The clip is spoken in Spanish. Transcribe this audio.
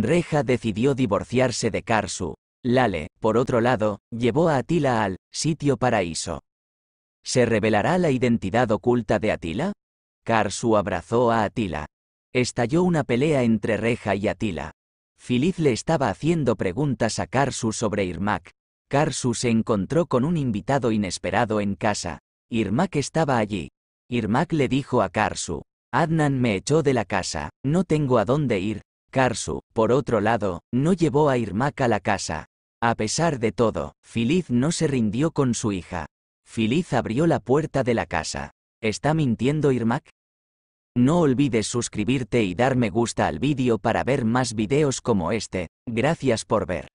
Reja decidió divorciarse de Karsu. Lale, por otro lado, llevó a Atila al sitio paraíso. ¿Se revelará la identidad oculta de Atila? Karsu abrazó a Atila. Estalló una pelea entre Reja y Atila. Filiz le estaba haciendo preguntas a Karsu sobre Irmak. Karsu se encontró con un invitado inesperado en casa. Irmak estaba allí. Irmak le dijo a Karsu, Adnan me echó de la casa, no tengo a dónde ir, Karsu, por otro lado, no llevó a Irmak a la casa. A pesar de todo, Filiz no se rindió con su hija. Filiz abrió la puerta de la casa. ¿Está mintiendo Irmak? No olvides suscribirte y dar me gusta al vídeo para ver más videos como este, gracias por ver.